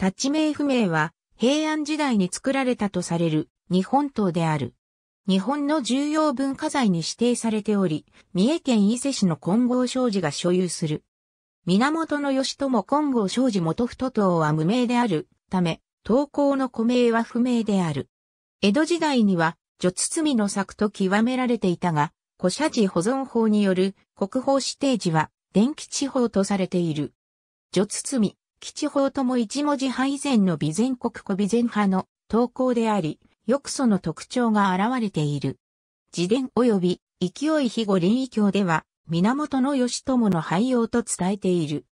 立ち名不明は平安時代に作られたとされる日本刀である。日本の重要文化財に指定されており、三重県伊勢市の金剛商事が所有する。源義朝金剛商事元太刀は無名であるため、刀工の古名は不明である。江戸時代には、女包の作と極められていたが、古社寺保存法による国宝指定時は電気地方とされている。女包、吉法とも一文字派以前の備前国古備前派の投稿であり、よくその特徴が現れている。自伝及び勢い非後林異教では、源義朝の廃用と伝えている。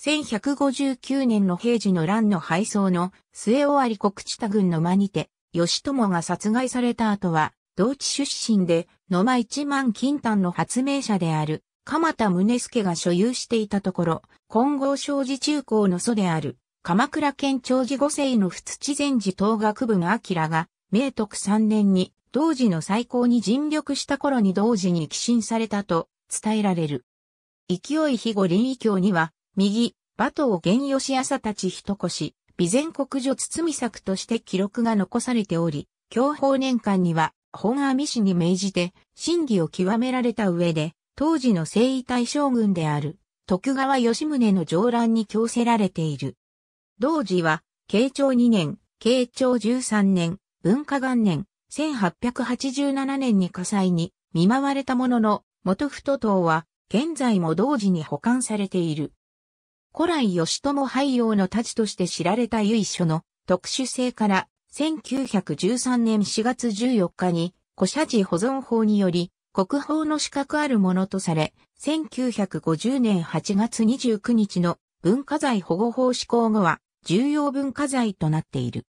1159年の平治の乱の敗走の末尾有国地多軍の間にて、義朝が殺害された後は、同地出身で、野間一万金丹の発明者である、鎌田宗助が所有していたところ、金剛商事中高の祖である、鎌倉県長寺五世の仏地禅寺東学部の明が、明徳三年に、同時の最高に尽力した頃に同時に寄進されたと伝えられる。勢い肥後林異教には、右、馬頭源義朝たち一越、備前国女包作として記録が残されており、教法年間には、本阿弥氏に命じて、真偽を極められた上で、当時の征夷大将軍である徳川吉宗の上乱に強せられている。同時は、慶長2年、慶長13年、文化元年、1887年に火災に見舞われたものの、元太党は、現在も同時に保管されている。古来吉友廃用の太刀として知られた由緒の特殊性から1913年4月14日に古社寺保存法により国宝の資格あるものとされ、1950年8月29日の文化財保護法施行後は重要文化財となっている。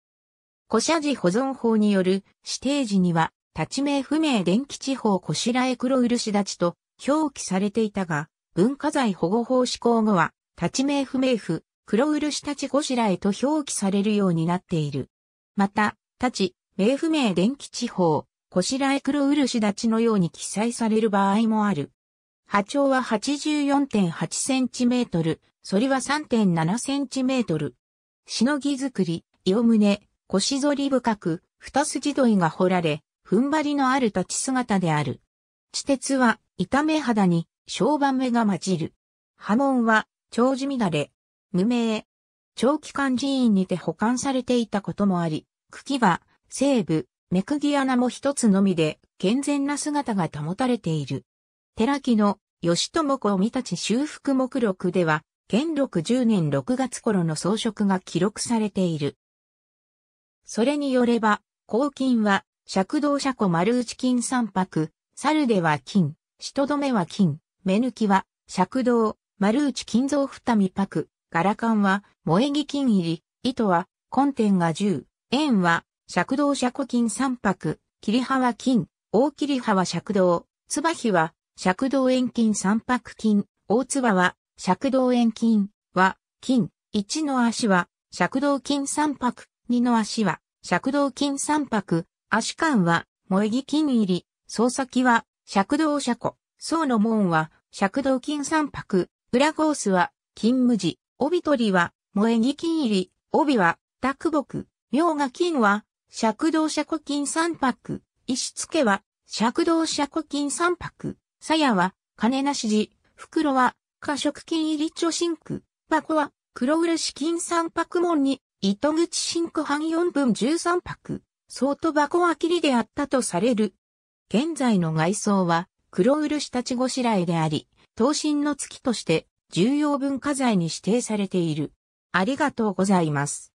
古社寺保存法による指定時には、立名不明電気地方し白え黒漆立ちと表記されていたが、文化財保護法施行後は、立名不明府、黒漆立ちし白えと表記されるようになっている。また、立ち、名不明電気地方、こしらえ黒漆立のように記載される場合もある。波長は 84.8cm、反りは 3.7cm。しのぎ作り、色胸、腰反り深く、二筋問いが掘られ、踏ん張りのある立ち姿である。地鉄は、痛め肌に、小判目が混じる。波紋は、長寿乱れ、無名。長期間寺院にて保管されていたこともあり、茎は、西部、目釘穴も一つのみで健全な姿が保たれている。寺木の吉友子見立ち修復目録では、元禄10年6月頃の装飾が記録されている。それによれば、黄金は、尺道車庫丸内金三白、猿では金、しとどめは金、目抜きは、尺道、丸内金蔵二三白、柄缶は、萌木金入り、糸は、根点が十、円は、尺道尺金三白、切葉は金、大切葉は尺道、つばひは、尺道円金三白金、大つばは、尺道円金、は、金、一の足は、尺道金三白、二の足は、尺道金三白、足間は、萌木金入り、総先は、尺道車庫、層の門は、尺道金三白、裏ゴースは、金無地、帯取りは、萌木金入り、帯は、卓木、妙が金は、尺道車古今三泊、石付は、尺道車古今三泊、鞘は、金なし字、袋は、過食金入り貯真空。箱は、黒漆金三泊門に、糸口真空半四分十三泊、相当箱は切りであったとされる。現在の外装は、黒漆立ちごしらえであり、刀身の月として、重要文化財に指定されている。ありがとうございます。